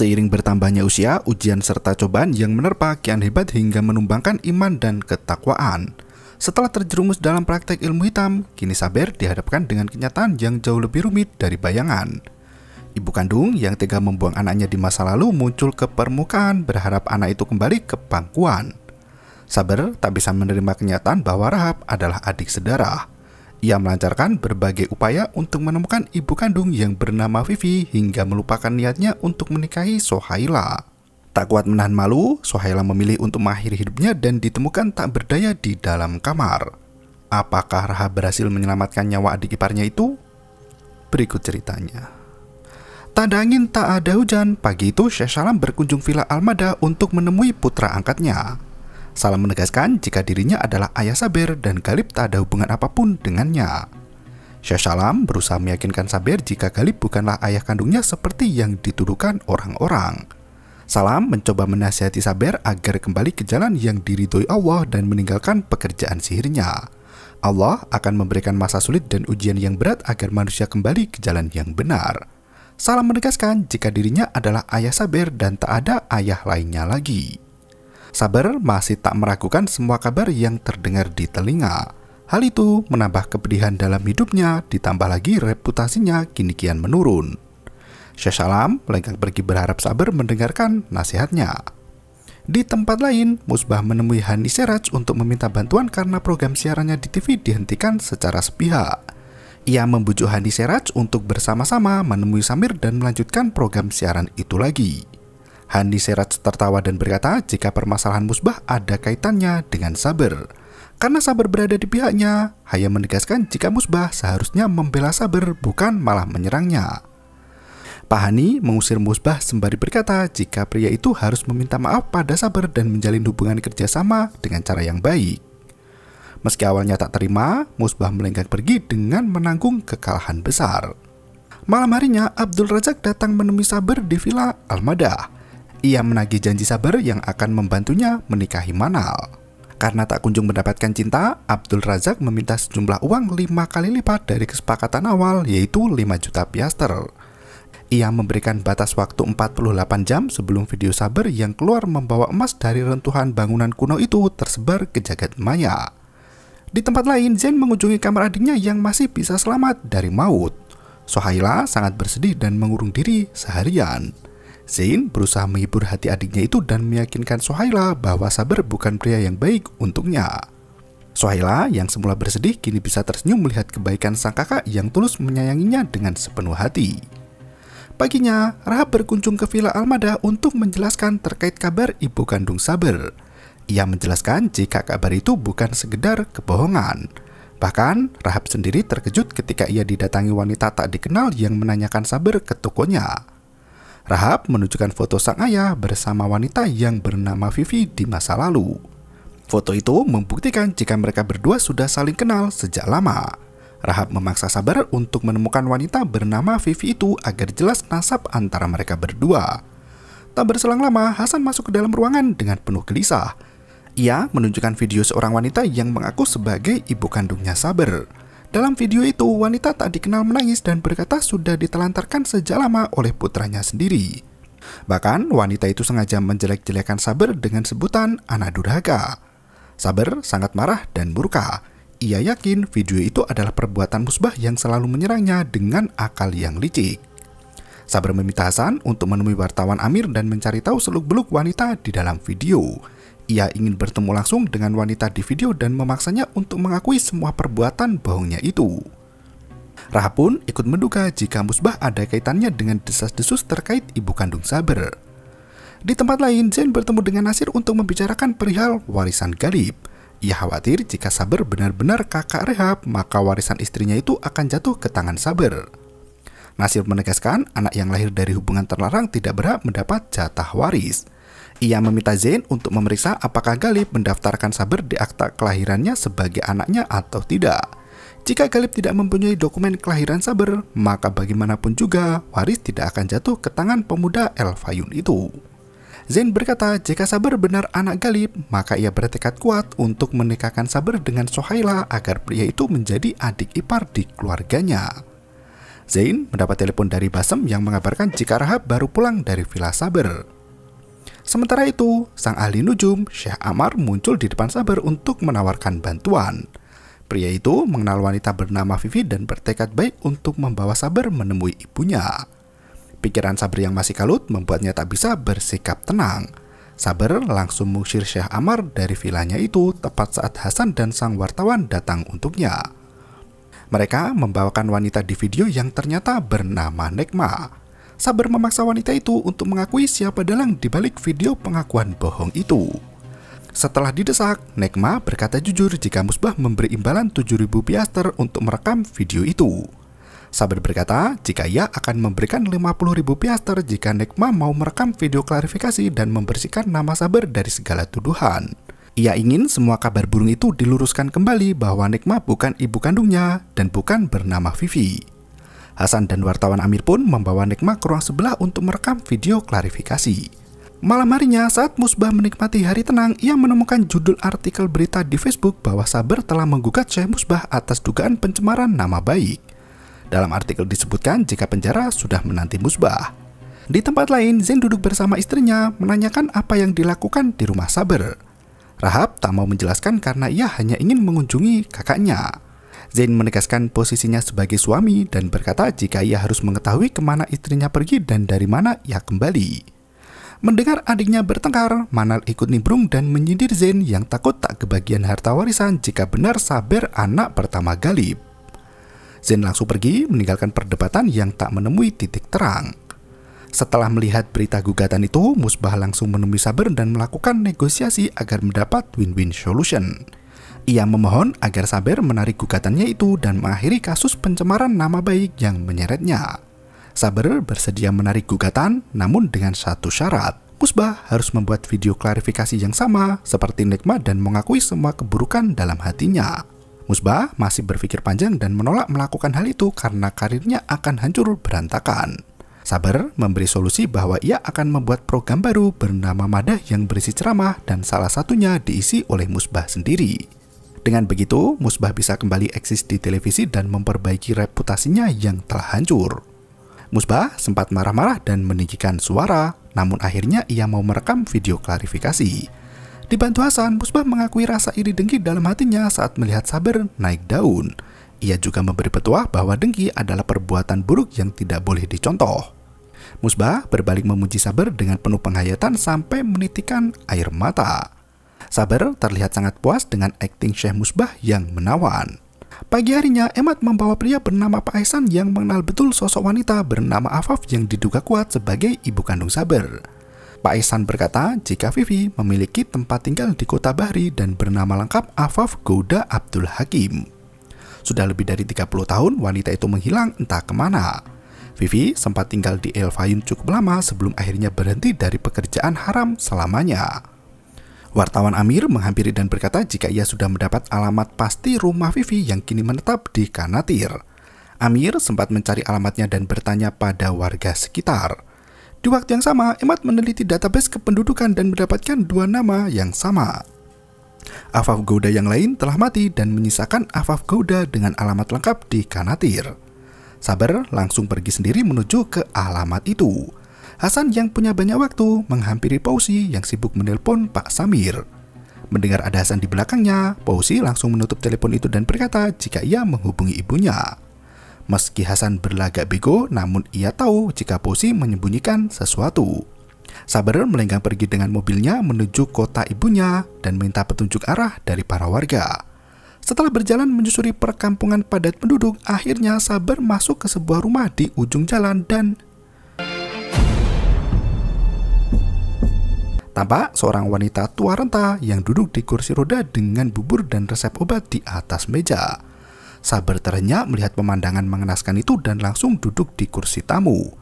Seiring bertambahnya usia, ujian serta cobaan yang menerpa kian hebat hingga menumbangkan iman dan ketakwaan. Setelah terjerumus dalam praktek ilmu hitam, kini Saber dihadapkan dengan kenyataan yang jauh lebih rumit dari bayangan. Ibu kandung yang tega membuang anaknya di masa lalu muncul ke permukaan berharap anak itu kembali ke pangkuan. Saber tak bisa menerima kenyataan bahwa Rahab adalah adik sedarah. Ia melancarkan berbagai upaya untuk menemukan ibu kandung yang bernama Vivi hingga melupakan niatnya untuk menikahi Sohaila. Tak kuat menahan malu, Sohaila memilih untuk mengakhiri hidupnya dan ditemukan tak berdaya di dalam kamar. Apakah Raha berhasil menyelamatkan nyawa adik iparnya itu? Berikut ceritanya. Tak angin, tak ada hujan. Pagi itu, Syekh Salam berkunjung Villa Almada untuk menemui putra angkatnya. Salam menegaskan jika dirinya adalah ayah Saber dan Galip tak ada hubungan apapun dengannya. Syah Salam berusaha meyakinkan Saber jika Galip bukanlah ayah kandungnya seperti yang dituduhkan orang-orang. Salam mencoba menasihati Saber agar kembali ke jalan yang diridhoi Allah dan meninggalkan pekerjaan sihirnya. Allah akan memberikan masa sulit dan ujian yang berat agar manusia kembali ke jalan yang benar. Salam menegaskan jika dirinya adalah ayah Saber dan tak ada ayah lainnya lagi. Sabar masih tak meragukan semua kabar yang terdengar di telinga. Hal itu menambah kepedihan dalam hidupnya, ditambah lagi reputasinya kini kian menurun. Syekh Salam lengkap pergi berharap Sabar mendengarkan nasihatnya. Di tempat lain, Musbah menemui Hani Seraj untuk meminta bantuan karena program siarannya di TV dihentikan secara sepihak. Ia membujuk Hani Seraj untuk bersama-sama menemui Samir dan melanjutkan program siaran itu lagi. Handi Serat tertawa dan berkata jika permasalahan musbah ada kaitannya dengan sabar. Karena sabar berada di pihaknya, Haya menegaskan jika musbah seharusnya membela sabar bukan malah menyerangnya. Pak Hani mengusir Musbah sembari berkata jika pria itu harus meminta maaf pada Sabar dan menjalin hubungan kerjasama dengan cara yang baik. Meski awalnya tak terima, Musbah melenggang pergi dengan menanggung kekalahan besar. Malam harinya, Abdul Razak datang menemui Sabar di Villa Almada. Ia menagih janji sabar yang akan membantunya menikahi Manal. Karena tak kunjung mendapatkan cinta, Abdul Razak meminta sejumlah uang lima kali lipat dari kesepakatan awal yaitu 5 juta piaster. Ia memberikan batas waktu 48 jam sebelum video Saber yang keluar membawa emas dari rentuhan bangunan kuno itu tersebar ke jagat maya. Di tempat lain, Zen mengunjungi kamar adiknya yang masih bisa selamat dari maut. Sohaila sangat bersedih dan mengurung diri seharian. Zain berusaha menghibur hati adiknya itu dan meyakinkan Sohaila bahwa Saber bukan pria yang baik untuknya. Sohaila yang semula bersedih kini bisa tersenyum melihat kebaikan sang kakak yang tulus menyayanginya dengan sepenuh hati. Paginya, Rahab berkunjung ke Villa Almada untuk menjelaskan terkait kabar ibu kandung Saber. Ia menjelaskan jika kabar itu bukan sekedar kebohongan. Bahkan, Rahab sendiri terkejut ketika ia didatangi wanita tak dikenal yang menanyakan Saber ke tokonya. Rahab menunjukkan foto sang ayah bersama wanita yang bernama Vivi di masa lalu. Foto itu membuktikan jika mereka berdua sudah saling kenal sejak lama. Rahab memaksa sabar untuk menemukan wanita bernama Vivi itu agar jelas nasab antara mereka berdua. Tak berselang lama, Hasan masuk ke dalam ruangan dengan penuh gelisah. Ia menunjukkan video seorang wanita yang mengaku sebagai ibu kandungnya Saber. Dalam video itu, wanita tak dikenal menangis dan berkata sudah ditelantarkan sejak lama oleh putranya sendiri. Bahkan, wanita itu sengaja menjelek-jelekan Saber dengan sebutan anak durhaka. Saber sangat marah dan murka. Ia yakin video itu adalah perbuatan musbah yang selalu menyerangnya dengan akal yang licik. Saber meminta Hasan untuk menemui wartawan Amir dan mencari tahu seluk-beluk wanita di dalam video ia ingin bertemu langsung dengan wanita di video dan memaksanya untuk mengakui semua perbuatan bohongnya itu. Rahab pun ikut menduga jika musbah ada kaitannya dengan desas-desus terkait ibu kandung Saber. Di tempat lain, Zain bertemu dengan Nasir untuk membicarakan perihal warisan Galib. Ia khawatir jika Saber benar-benar kakak Rehab, maka warisan istrinya itu akan jatuh ke tangan Saber. Nasir menegaskan anak yang lahir dari hubungan terlarang tidak berhak mendapat jatah waris. Ia meminta Zain untuk memeriksa apakah Galip mendaftarkan Saber di akta kelahirannya sebagai anaknya atau tidak. Jika Galip tidak mempunyai dokumen kelahiran Saber, maka bagaimanapun juga waris tidak akan jatuh ke tangan pemuda El Fayun itu. Zain berkata jika Saber benar anak Galip, maka ia bertekad kuat untuk menikahkan Saber dengan Sohaila agar pria itu menjadi adik ipar di keluarganya. Zain mendapat telepon dari Basem yang mengabarkan jika Rahab baru pulang dari Villa Saber. Sementara itu, sang ahli nujum, Syekh Amar muncul di depan Sabar untuk menawarkan bantuan. Pria itu mengenal wanita bernama Vivi dan bertekad baik untuk membawa Sabar menemui ibunya. Pikiran Sabar yang masih kalut membuatnya tak bisa bersikap tenang. Sabar langsung mengusir Syekh Amar dari vilanya itu tepat saat Hasan dan sang wartawan datang untuknya. Mereka membawakan wanita di video yang ternyata bernama Nekma. Sabar memaksa wanita itu untuk mengakui siapa dalang di balik video pengakuan bohong itu. Setelah didesak, Nekma berkata jujur jika Musbah memberi imbalan 7000 piaster untuk merekam video itu. Sabar berkata jika ia akan memberikan 50.000 piaster jika Nekma mau merekam video klarifikasi dan membersihkan nama Sabar dari segala tuduhan. Ia ingin semua kabar burung itu diluruskan kembali bahwa Nekma bukan ibu kandungnya dan bukan bernama Vivi. Hasan dan wartawan Amir pun membawa nikmat ke ruang sebelah untuk merekam video klarifikasi. Malam harinya, saat Musbah menikmati hari tenang, ia menemukan judul artikel berita di Facebook bahwa Saber telah menggugat Syekh Musbah atas dugaan pencemaran nama baik. Dalam artikel disebutkan jika penjara sudah menanti Musbah. Di tempat lain, Zain duduk bersama istrinya menanyakan apa yang dilakukan di rumah Saber. Rahab tak mau menjelaskan karena ia hanya ingin mengunjungi kakaknya. Zain menegaskan posisinya sebagai suami dan berkata jika ia harus mengetahui kemana istrinya pergi dan dari mana ia kembali. Mendengar adiknya bertengkar, Manal ikut nimbrung dan menyindir Zain yang takut tak kebagian harta warisan jika benar Saber anak pertama Galib. Zain langsung pergi meninggalkan perdebatan yang tak menemui titik terang. Setelah melihat berita gugatan itu, Musbah langsung menemui Saber dan melakukan negosiasi agar mendapat win-win solution. Ia memohon agar Saber menarik gugatannya itu dan mengakhiri kasus pencemaran nama baik yang menyeretnya. Saber bersedia menarik gugatan, namun dengan satu syarat. Musbah harus membuat video klarifikasi yang sama seperti Nekma dan mengakui semua keburukan dalam hatinya. Musbah masih berpikir panjang dan menolak melakukan hal itu karena karirnya akan hancur berantakan. Saber memberi solusi bahwa ia akan membuat program baru bernama Madah yang berisi ceramah dan salah satunya diisi oleh Musbah sendiri. Dengan begitu, Musbah bisa kembali eksis di televisi dan memperbaiki reputasinya yang telah hancur. Musbah sempat marah-marah dan meninggikan suara, namun akhirnya ia mau merekam video klarifikasi. Dibantu Hasan, Musbah mengakui rasa iri dengki dalam hatinya saat melihat Saber naik daun. Ia juga memberi petuah bahwa dengki adalah perbuatan buruk yang tidak boleh dicontoh. Musbah berbalik memuji Saber dengan penuh penghayatan sampai menitikan air mata. Saber terlihat sangat puas dengan akting Syekh Musbah yang menawan. Pagi harinya, Emad membawa pria bernama Pak Aisan yang mengenal betul sosok wanita bernama Afaf yang diduga kuat sebagai ibu kandung Saber. Pak Aisan berkata jika Vivi memiliki tempat tinggal di kota Bahri dan bernama lengkap Afaf Gouda Abdul Hakim. Sudah lebih dari 30 tahun wanita itu menghilang entah kemana. Vivi sempat tinggal di El Fayum cukup lama sebelum akhirnya berhenti dari pekerjaan haram selamanya. Wartawan Amir menghampiri dan berkata jika ia sudah mendapat alamat pasti rumah Vivi yang kini menetap di Kanatir. Amir sempat mencari alamatnya dan bertanya pada warga sekitar. Di waktu yang sama, Emad meneliti database kependudukan dan mendapatkan dua nama yang sama. Afaf Gouda yang lain telah mati dan menyisakan Afaf Gouda dengan alamat lengkap di Kanatir. Sabar langsung pergi sendiri menuju ke alamat itu. Hasan yang punya banyak waktu menghampiri Pausi yang sibuk menelpon Pak Samir. Mendengar ada Hasan di belakangnya, Pausi langsung menutup telepon itu dan berkata jika ia menghubungi ibunya. Meski Hasan berlagak bego, namun ia tahu jika Pausi menyembunyikan sesuatu. Sabar melenggang pergi dengan mobilnya menuju kota ibunya dan minta petunjuk arah dari para warga. Setelah berjalan menyusuri perkampungan padat penduduk, akhirnya Sabar masuk ke sebuah rumah di ujung jalan dan Tampak seorang wanita tua renta yang duduk di kursi roda dengan bubur dan resep obat di atas meja. Sabar terenyak melihat pemandangan mengenaskan itu dan langsung duduk di kursi tamu.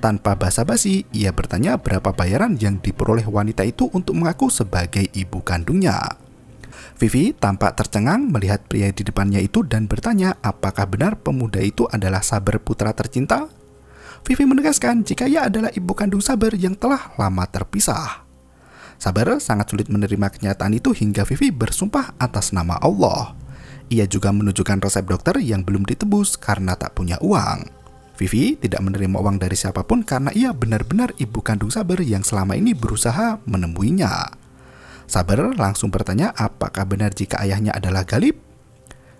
Tanpa basa-basi, ia bertanya berapa bayaran yang diperoleh wanita itu untuk mengaku sebagai ibu kandungnya. Vivi tampak tercengang melihat pria di depannya itu dan bertanya apakah benar pemuda itu adalah Sabar putra tercinta? Vivi menegaskan jika ia adalah ibu kandung Sabar yang telah lama terpisah. Sabar sangat sulit menerima kenyataan itu hingga Vivi bersumpah atas nama Allah. Ia juga menunjukkan resep dokter yang belum ditebus karena tak punya uang. Vivi tidak menerima uang dari siapapun karena ia benar-benar ibu kandung Sabar yang selama ini berusaha menemuinya. Sabar langsung bertanya apakah benar jika ayahnya adalah Galib?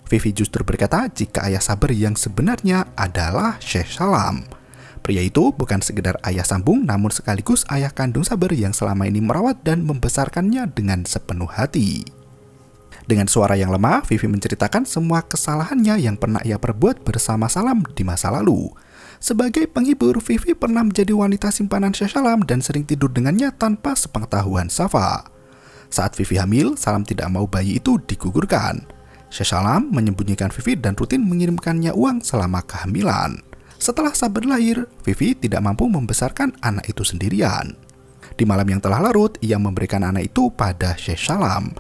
Vivi justru berkata jika ayah Sabar yang sebenarnya adalah Syekh Salam Pria itu bukan sekedar ayah sambung namun sekaligus ayah kandung Saber yang selama ini merawat dan membesarkannya dengan sepenuh hati. Dengan suara yang lemah, Vivi menceritakan semua kesalahannya yang pernah ia perbuat bersama Salam di masa lalu. Sebagai penghibur, Vivi pernah menjadi wanita simpanan Syah Salam dan sering tidur dengannya tanpa sepengetahuan Safa. Saat Vivi hamil, Salam tidak mau bayi itu digugurkan. Syah Salam menyembunyikan Vivi dan rutin mengirimkannya uang selama kehamilan. Setelah Saban lahir, Vivi tidak mampu membesarkan anak itu sendirian. Di malam yang telah larut, ia memberikan anak itu pada Syekh Salam.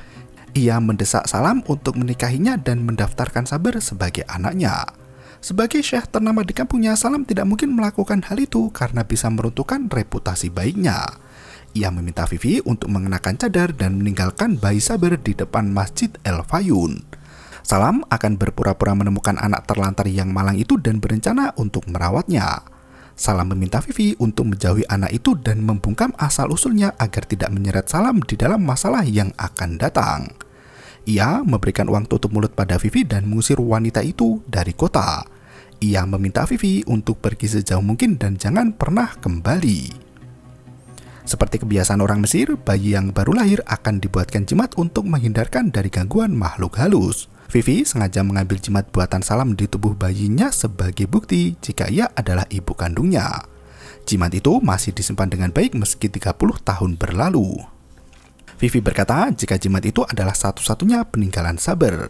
Ia mendesak Salam untuk menikahinya dan mendaftarkan Saber sebagai anaknya. Sebagai syekh ternama di kampungnya, Salam tidak mungkin melakukan hal itu karena bisa meruntuhkan reputasi baiknya. Ia meminta Vivi untuk mengenakan cadar dan meninggalkan bayi Saber di depan Masjid El Fayun. Salam akan berpura-pura menemukan anak terlantar yang malang itu dan berencana untuk merawatnya. Salam meminta Vivi untuk menjauhi anak itu dan membungkam asal-usulnya agar tidak menyeret Salam di dalam masalah yang akan datang. Ia memberikan uang tutup mulut pada Vivi dan mengusir wanita itu dari kota. Ia meminta Vivi untuk pergi sejauh mungkin dan jangan pernah kembali. Seperti kebiasaan orang Mesir, bayi yang baru lahir akan dibuatkan jimat untuk menghindarkan dari gangguan makhluk halus. Vivi sengaja mengambil jimat buatan salam di tubuh bayinya sebagai bukti jika ia adalah ibu kandungnya. Jimat itu masih disimpan dengan baik meski 30 tahun berlalu. Vivi berkata jika jimat itu adalah satu-satunya peninggalan Saber.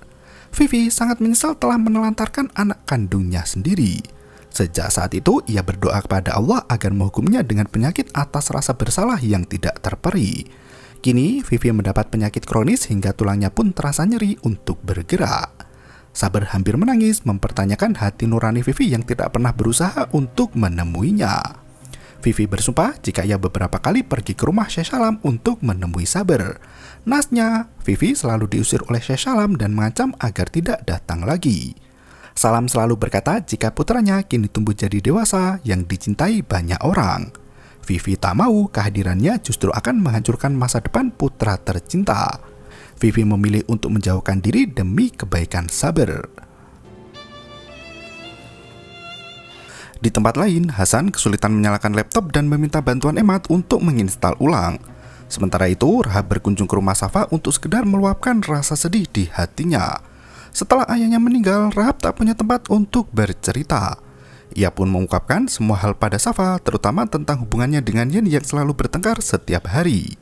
Vivi sangat menyesal telah menelantarkan anak kandungnya sendiri. Sejak saat itu, ia berdoa kepada Allah agar menghukumnya dengan penyakit atas rasa bersalah yang tidak terperi. Kini, Vivi mendapat penyakit kronis hingga tulangnya pun terasa nyeri untuk bergerak. Sabar hampir menangis mempertanyakan hati nurani Vivi yang tidak pernah berusaha untuk menemuinya. Vivi bersumpah jika ia beberapa kali pergi ke rumah Syekh Salam untuk menemui Sabar. Nasnya, Vivi selalu diusir oleh Syekh Salam dan mengancam agar tidak datang lagi. Salam selalu berkata jika putranya kini tumbuh jadi dewasa yang dicintai banyak orang. Vivi tak mau kehadirannya justru akan menghancurkan masa depan putra tercinta. Vivi memilih untuk menjauhkan diri demi kebaikan Saber. Di tempat lain, Hasan kesulitan menyalakan laptop dan meminta bantuan Emad untuk menginstal ulang. Sementara itu, Rahab berkunjung ke rumah Safa untuk sekedar meluapkan rasa sedih di hatinya. Setelah ayahnya meninggal, Rahab tak punya tempat untuk bercerita. Ia pun mengungkapkan semua hal pada Safa, terutama tentang hubungannya dengan Yen yang selalu bertengkar setiap hari.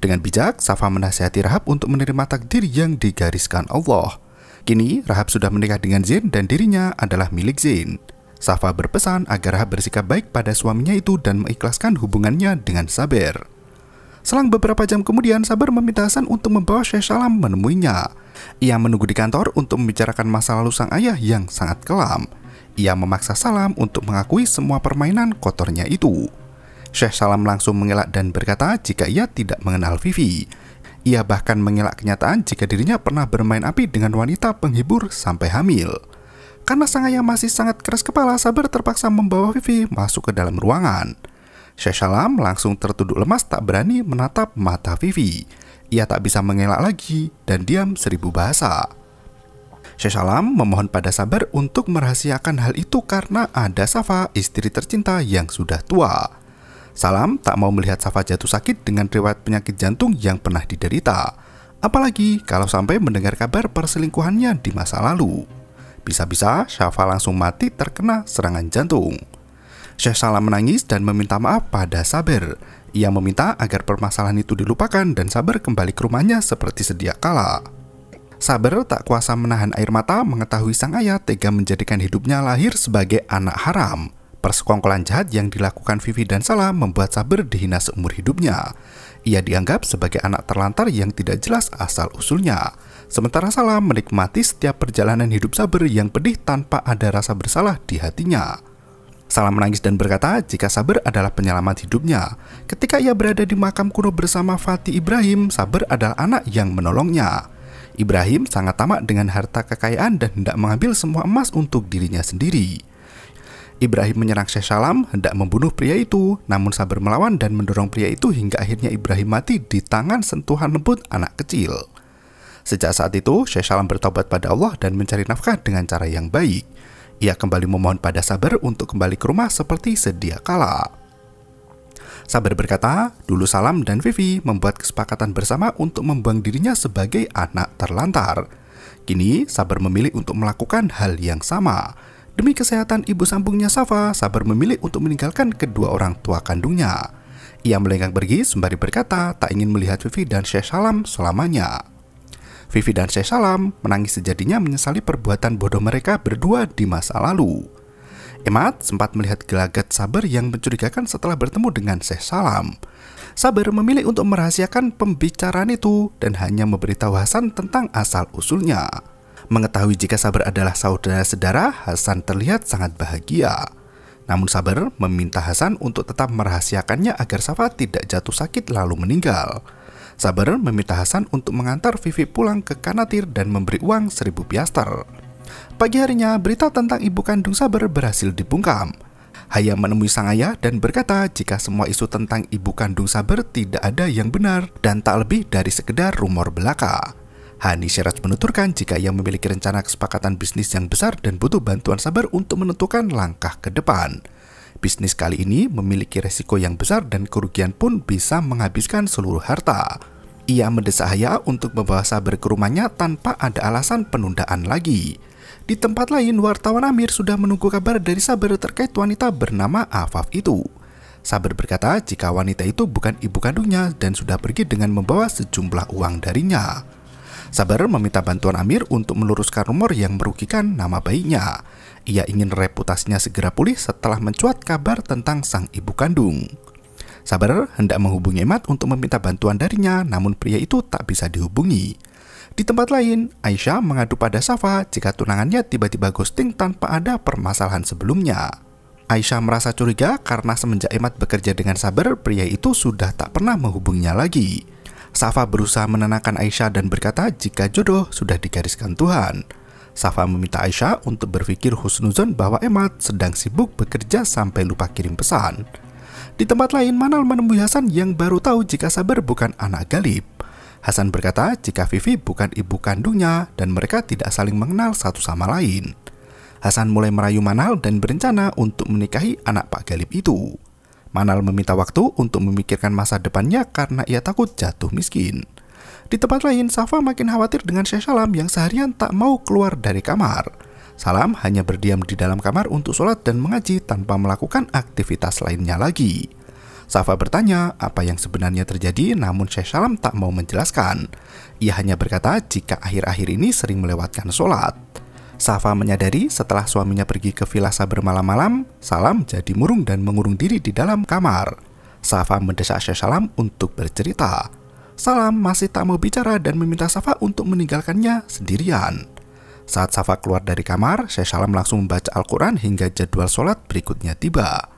Dengan bijak, Safa menasihati Rahab untuk menerima takdir yang digariskan Allah. Kini, Rahab sudah menikah dengan Zain dan dirinya adalah milik Zain. Safa berpesan agar Rahab bersikap baik pada suaminya itu dan mengikhlaskan hubungannya dengan Saber. Selang beberapa jam kemudian, Saber meminta Hasan untuk membawa Syekh Salam menemuinya. Ia menunggu di kantor untuk membicarakan masa lalu sang ayah yang sangat kelam ia memaksa Salam untuk mengakui semua permainan kotornya itu. Syekh Salam langsung mengelak dan berkata jika ia tidak mengenal Vivi. Ia bahkan mengelak kenyataan jika dirinya pernah bermain api dengan wanita penghibur sampai hamil. Karena sang ayah masih sangat keras kepala, Sabar terpaksa membawa Vivi masuk ke dalam ruangan. Syekh Salam langsung tertuduk lemas tak berani menatap mata Vivi. Ia tak bisa mengelak lagi dan diam seribu bahasa. Syekh Salam memohon pada Sabar untuk merahasiakan hal itu karena ada Safa, istri tercinta yang sudah tua. Salam tak mau melihat Safa jatuh sakit dengan riwayat penyakit jantung yang pernah diderita. Apalagi kalau sampai mendengar kabar perselingkuhannya di masa lalu. Bisa-bisa Safa langsung mati terkena serangan jantung. Syekh Salam menangis dan meminta maaf pada Saber. Ia meminta agar permasalahan itu dilupakan dan Saber kembali ke rumahnya seperti sedia kala. Saber tak kuasa menahan air mata mengetahui sang ayah tega menjadikan hidupnya lahir sebagai anak haram. Persekongkolan jahat yang dilakukan Vivi dan Salah membuat Saber dihina seumur hidupnya. Ia dianggap sebagai anak terlantar yang tidak jelas asal-usulnya. Sementara Salah menikmati setiap perjalanan hidup Saber yang pedih tanpa ada rasa bersalah di hatinya. Salah menangis dan berkata jika Saber adalah penyelamat hidupnya. Ketika ia berada di makam kuno bersama Fatih Ibrahim, Saber adalah anak yang menolongnya. Ibrahim sangat tamak dengan harta kekayaan dan hendak mengambil semua emas untuk dirinya sendiri. Ibrahim menyerang Syekh Salam hendak membunuh pria itu, namun sabar melawan dan mendorong pria itu hingga akhirnya Ibrahim mati di tangan sentuhan lembut anak kecil. Sejak saat itu, Syekh Salam bertobat pada Allah dan mencari nafkah dengan cara yang baik. Ia kembali memohon pada sabar untuk kembali ke rumah seperti sedia kala. Sabar berkata, dulu Salam dan Vivi membuat kesepakatan bersama untuk membuang dirinya sebagai anak terlantar. Kini, Sabar memilih untuk melakukan hal yang sama. Demi kesehatan ibu sambungnya Safa, Sabar memilih untuk meninggalkan kedua orang tua kandungnya. Ia melenggang pergi sembari berkata tak ingin melihat Vivi dan Syekh Salam selamanya. Vivi dan Syekh Salam menangis sejatinya menyesali perbuatan bodoh mereka berdua di masa lalu. Emad sempat melihat gelagat Saber yang mencurigakan setelah bertemu dengan Syekh Salam. Saber memilih untuk merahasiakan pembicaraan itu dan hanya memberitahu Hasan tentang asal-usulnya. Mengetahui jika Saber adalah saudara sedara, Hasan terlihat sangat bahagia. Namun Saber meminta Hasan untuk tetap merahasiakannya agar Safa tidak jatuh sakit lalu meninggal. Saber meminta Hasan untuk mengantar Vivi pulang ke Kanatir dan memberi uang seribu piaster. Pagi harinya, berita tentang ibu kandung Saber berhasil dibungkam. Hayam menemui sang ayah dan berkata jika semua isu tentang ibu kandung Saber tidak ada yang benar dan tak lebih dari sekedar rumor belaka. Hani Syaraj menuturkan jika ia memiliki rencana kesepakatan bisnis yang besar dan butuh bantuan Saber untuk menentukan langkah ke depan. Bisnis kali ini memiliki resiko yang besar dan kerugian pun bisa menghabiskan seluruh harta. Ia mendesak Haya untuk membawa Saber ke rumahnya tanpa ada alasan penundaan lagi. Di tempat lain, wartawan Amir sudah menunggu kabar dari Saber terkait wanita bernama Afaf itu. Saber berkata jika wanita itu bukan ibu kandungnya dan sudah pergi dengan membawa sejumlah uang darinya. Saber meminta bantuan Amir untuk meluruskan rumor yang merugikan nama bayinya. Ia ingin reputasinya segera pulih setelah mencuat kabar tentang sang ibu kandung. Saber hendak menghubungi Emat untuk meminta bantuan darinya, namun pria itu tak bisa dihubungi. Di tempat lain, Aisyah mengadu pada Safa jika tunangannya tiba-tiba ghosting tanpa ada permasalahan sebelumnya. Aisyah merasa curiga karena semenjak Imad bekerja dengan sabar, pria itu sudah tak pernah menghubunginya lagi. Safa berusaha menenangkan Aisyah dan berkata jika jodoh sudah digariskan Tuhan. Safa meminta Aisyah untuk berpikir husnuzon bahwa Emad sedang sibuk bekerja sampai lupa kirim pesan. Di tempat lain, Manal menemui Hasan yang baru tahu jika Sabar bukan anak Galib. Hasan berkata jika Vivi bukan ibu kandungnya dan mereka tidak saling mengenal satu sama lain. Hasan mulai merayu Manal dan berencana untuk menikahi anak Pak Galip itu. Manal meminta waktu untuk memikirkan masa depannya karena ia takut jatuh miskin. Di tempat lain, Safa makin khawatir dengan Syekh Salam yang seharian tak mau keluar dari kamar. Salam hanya berdiam di dalam kamar untuk sholat dan mengaji tanpa melakukan aktivitas lainnya lagi. Safa bertanya apa yang sebenarnya terjadi namun Syekh Salam tak mau menjelaskan. Ia hanya berkata jika akhir-akhir ini sering melewatkan sholat. Safa menyadari setelah suaminya pergi ke Vilasa bermalam-malam, Salam jadi murung dan mengurung diri di dalam kamar. Safa mendesak Syekh Salam untuk bercerita. Salam masih tak mau bicara dan meminta Safa untuk meninggalkannya sendirian. Saat Safa keluar dari kamar, Syekh Salam langsung membaca Al-Quran hingga jadwal sholat berikutnya tiba.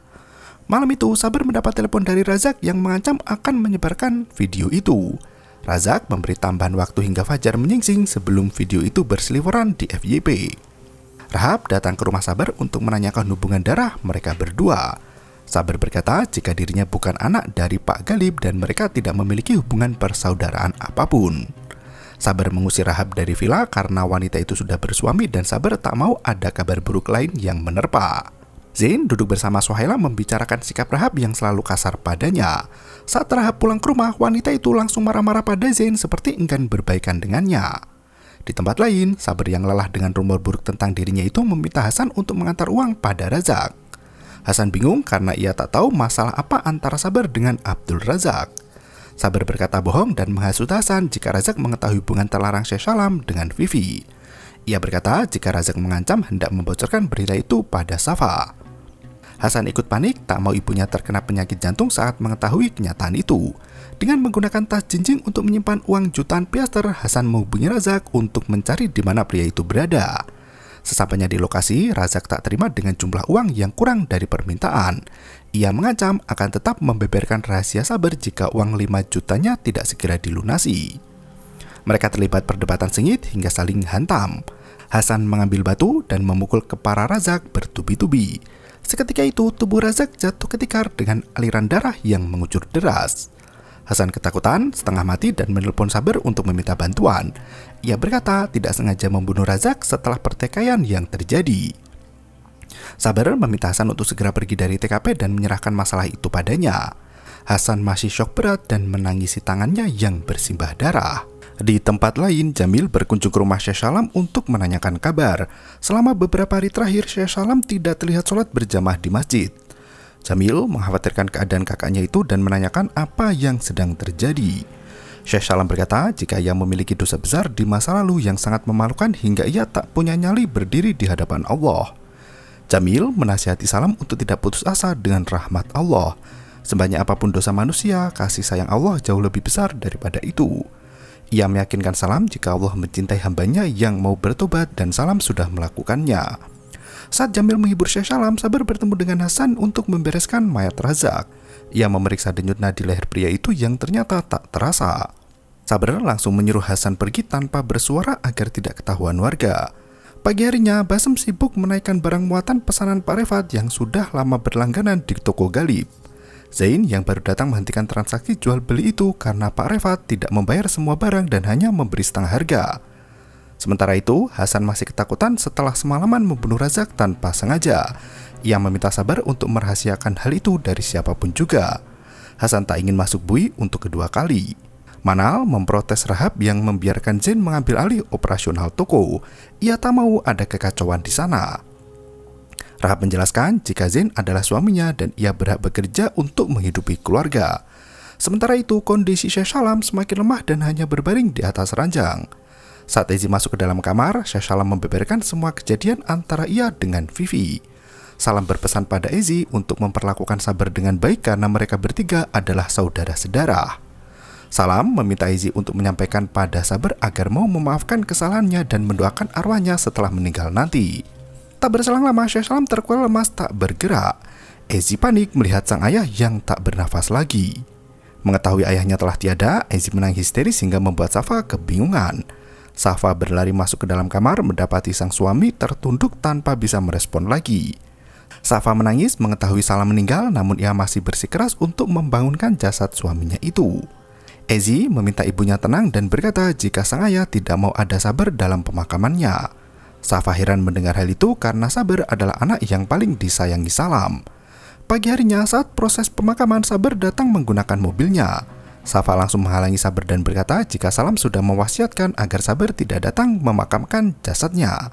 Malam itu, Sabar mendapat telepon dari Razak yang mengancam akan menyebarkan video itu. Razak memberi tambahan waktu hingga Fajar menyingsing sebelum video itu berseliweran di FYP. Rahab datang ke rumah Sabar untuk menanyakan hubungan darah mereka berdua. Sabar berkata jika dirinya bukan anak dari Pak Galib dan mereka tidak memiliki hubungan persaudaraan apapun. Sabar mengusir Rahab dari villa karena wanita itu sudah bersuami dan Sabar tak mau ada kabar buruk lain yang menerpa. Zain duduk bersama Sohaila membicarakan sikap Rahab yang selalu kasar padanya. Saat Rahab pulang ke rumah, wanita itu langsung marah-marah pada Zain seperti enggan berbaikan dengannya. Di tempat lain, Sabar yang lelah dengan rumor buruk tentang dirinya itu meminta Hasan untuk mengantar uang pada Razak. Hasan bingung karena ia tak tahu masalah apa antara Sabar dengan Abdul Razak. Sabar berkata bohong dan menghasut Hasan jika Razak mengetahui hubungan terlarang Syekh Salam dengan Vivi. Ia berkata jika Razak mengancam hendak membocorkan berita itu pada Safa. Hasan ikut panik tak mau ibunya terkena penyakit jantung saat mengetahui kenyataan itu. Dengan menggunakan tas jinjing untuk menyimpan uang jutaan piaster, Hasan menghubungi Razak untuk mencari di mana pria itu berada. Sesampainya di lokasi, Razak tak terima dengan jumlah uang yang kurang dari permintaan. Ia mengancam akan tetap membeberkan rahasia Saber jika uang 5 jutanya tidak segera dilunasi. Mereka terlibat perdebatan sengit hingga saling hantam. Hasan mengambil batu dan memukul kepala Razak bertubi-tubi. Seketika itu, tubuh Razak jatuh ketikar dengan aliran darah yang mengucur deras. Hasan ketakutan, setengah mati dan menelpon Saber untuk meminta bantuan. Ia berkata tidak sengaja membunuh Razak setelah pertikaian yang terjadi. Saber meminta Hasan untuk segera pergi dari TKP dan menyerahkan masalah itu padanya. Hasan masih shock berat dan menangisi tangannya yang bersimbah darah. Di tempat lain, Jamil berkunjung ke rumah Syekh Salam untuk menanyakan kabar. Selama beberapa hari terakhir, Syekh Salam tidak terlihat sholat berjamaah di masjid. Jamil mengkhawatirkan keadaan kakaknya itu dan menanyakan apa yang sedang terjadi. Syekh Salam berkata jika ia memiliki dosa besar di masa lalu yang sangat memalukan hingga ia tak punya nyali berdiri di hadapan Allah. Jamil menasihati Salam untuk tidak putus asa dengan rahmat Allah. Sebanyak apapun dosa manusia, kasih sayang Allah jauh lebih besar daripada itu. Ia meyakinkan Salam jika Allah mencintai hambanya yang mau bertobat dan Salam sudah melakukannya. Saat Jamil menghibur Syekh Salam, Sabar bertemu dengan Hasan untuk membereskan mayat Razak. Ia memeriksa denyut nadi leher pria itu yang ternyata tak terasa. Sabar langsung menyuruh Hasan pergi tanpa bersuara agar tidak ketahuan warga. Pagi harinya, Basem sibuk menaikkan barang muatan pesanan Pak Refat yang sudah lama berlangganan di toko Galib. Zain yang baru datang menghentikan transaksi jual beli itu karena Pak Reva tidak membayar semua barang dan hanya memberi setengah harga. Sementara itu, Hasan masih ketakutan setelah semalaman membunuh Razak tanpa sengaja. Ia meminta sabar untuk merahasiakan hal itu dari siapapun juga. Hasan tak ingin masuk bui untuk kedua kali. Manal memprotes Rahab yang membiarkan Zain mengambil alih operasional toko. Ia tak mau ada kekacauan di sana. Rahab menjelaskan jika Zain adalah suaminya dan ia berhak bekerja untuk menghidupi keluarga. Sementara itu, kondisi Syekh Salam semakin lemah dan hanya berbaring di atas ranjang. Saat Izzy masuk ke dalam kamar, Syekh Salam membeberkan semua kejadian antara ia dengan Vivi. Salam berpesan pada Izzy untuk memperlakukan Sabar dengan baik karena mereka bertiga adalah saudara sedarah. Salam meminta Izzy untuk menyampaikan pada Sabar agar mau memaafkan kesalahannya dan mendoakan arwahnya setelah meninggal nanti. Tak berselang lama, Syekh Salam terkuil lemas tak bergerak. Ezi panik melihat sang ayah yang tak bernafas lagi. Mengetahui ayahnya telah tiada, Ezi menang histeris hingga membuat Safa kebingungan. Safa berlari masuk ke dalam kamar mendapati sang suami tertunduk tanpa bisa merespon lagi. Safa menangis mengetahui Salam meninggal namun ia masih bersikeras untuk membangunkan jasad suaminya itu. Ezi meminta ibunya tenang dan berkata jika sang ayah tidak mau ada sabar dalam pemakamannya. Safa heran mendengar hal itu karena Saber adalah anak yang paling disayangi Salam. Pagi harinya saat proses pemakaman Saber datang menggunakan mobilnya. Safa langsung menghalangi Saber dan berkata jika Salam sudah mewasiatkan agar Saber tidak datang memakamkan jasadnya.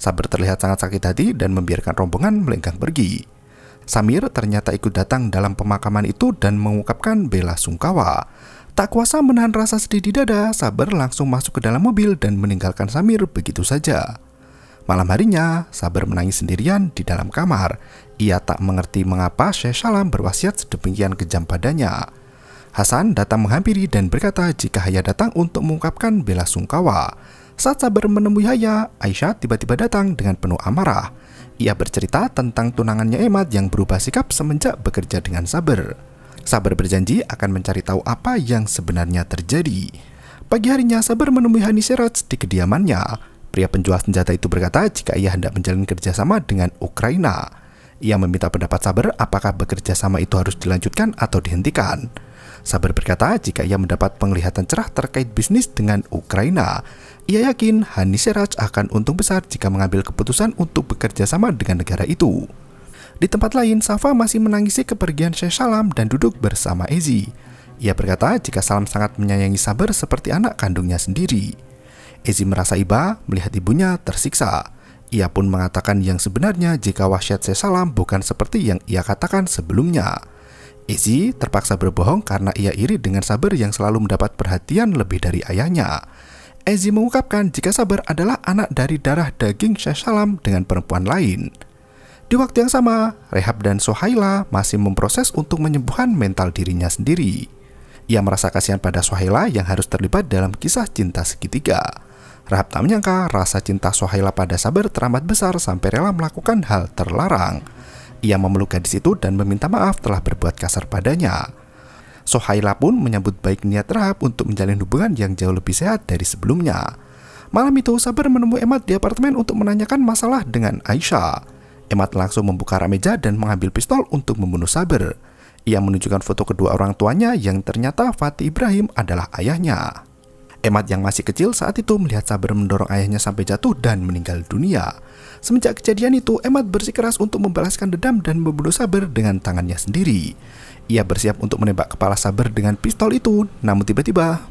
Saber terlihat sangat sakit hati dan membiarkan rombongan melenggang pergi. Samir ternyata ikut datang dalam pemakaman itu dan mengungkapkan bela sungkawa. Tak kuasa menahan rasa sedih di dada, Saber langsung masuk ke dalam mobil dan meninggalkan Samir begitu saja. Malam harinya, Sabar menangis sendirian di dalam kamar. Ia tak mengerti mengapa Syekh Salam berwasiat sedemikian kejam padanya. Hasan datang menghampiri dan berkata jika Haya datang untuk mengungkapkan bela sungkawa. Saat Sabar menemui Haya, Aisyah tiba-tiba datang dengan penuh amarah. Ia bercerita tentang tunangannya Emad yang berubah sikap semenjak bekerja dengan Sabar. Sabar berjanji akan mencari tahu apa yang sebenarnya terjadi. Pagi harinya, Sabar menemui Hani Serat di kediamannya. Pria penjual senjata itu berkata jika ia hendak menjalin kerjasama dengan Ukraina. Ia meminta pendapat Saber apakah bekerja sama itu harus dilanjutkan atau dihentikan. Saber berkata jika ia mendapat penglihatan cerah terkait bisnis dengan Ukraina. Ia yakin Hani Seraj akan untung besar jika mengambil keputusan untuk bekerja sama dengan negara itu. Di tempat lain, Safa masih menangisi kepergian Syekh Salam dan duduk bersama Ezi. Ia berkata jika Salam sangat menyayangi Saber seperti anak kandungnya sendiri. Ezi merasa iba melihat ibunya tersiksa. Ia pun mengatakan yang sebenarnya jika wasiat saya salam bukan seperti yang ia katakan sebelumnya. Ezi terpaksa berbohong karena ia iri dengan Sabar yang selalu mendapat perhatian lebih dari ayahnya. Ezi mengungkapkan jika Sabar adalah anak dari darah daging Syekh Salam dengan perempuan lain. Di waktu yang sama, Rehab dan Sohaila masih memproses untuk menyembuhkan mental dirinya sendiri. Ia merasa kasihan pada Sohaila yang harus terlibat dalam kisah cinta segitiga. Rahab tak menyangka rasa cinta Sohaila pada Saber teramat besar sampai rela melakukan hal terlarang. Ia memeluk gadis itu dan meminta maaf telah berbuat kasar padanya. Sohaila pun menyambut baik niat Rahab untuk menjalin hubungan yang jauh lebih sehat dari sebelumnya. Malam itu, Saber menemui Emad di apartemen untuk menanyakan masalah dengan Aisyah. Emad langsung membuka rak meja dan mengambil pistol untuk membunuh Saber. Ia menunjukkan foto kedua orang tuanya yang ternyata Fatih Ibrahim adalah ayahnya. Emat yang masih kecil saat itu melihat Saber mendorong ayahnya sampai jatuh dan meninggal dunia. Semenjak kejadian itu, Emat bersikeras untuk membalaskan dendam dan membunuh Saber dengan tangannya sendiri. Ia bersiap untuk menembak kepala Saber dengan pistol itu, namun tiba-tiba...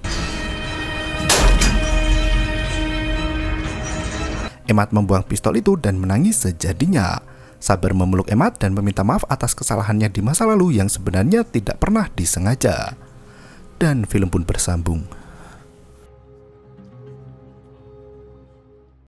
Emat membuang pistol itu dan menangis sejadinya. Saber memeluk Emat dan meminta maaf atas kesalahannya di masa lalu yang sebenarnya tidak pernah disengaja. Dan film pun bersambung.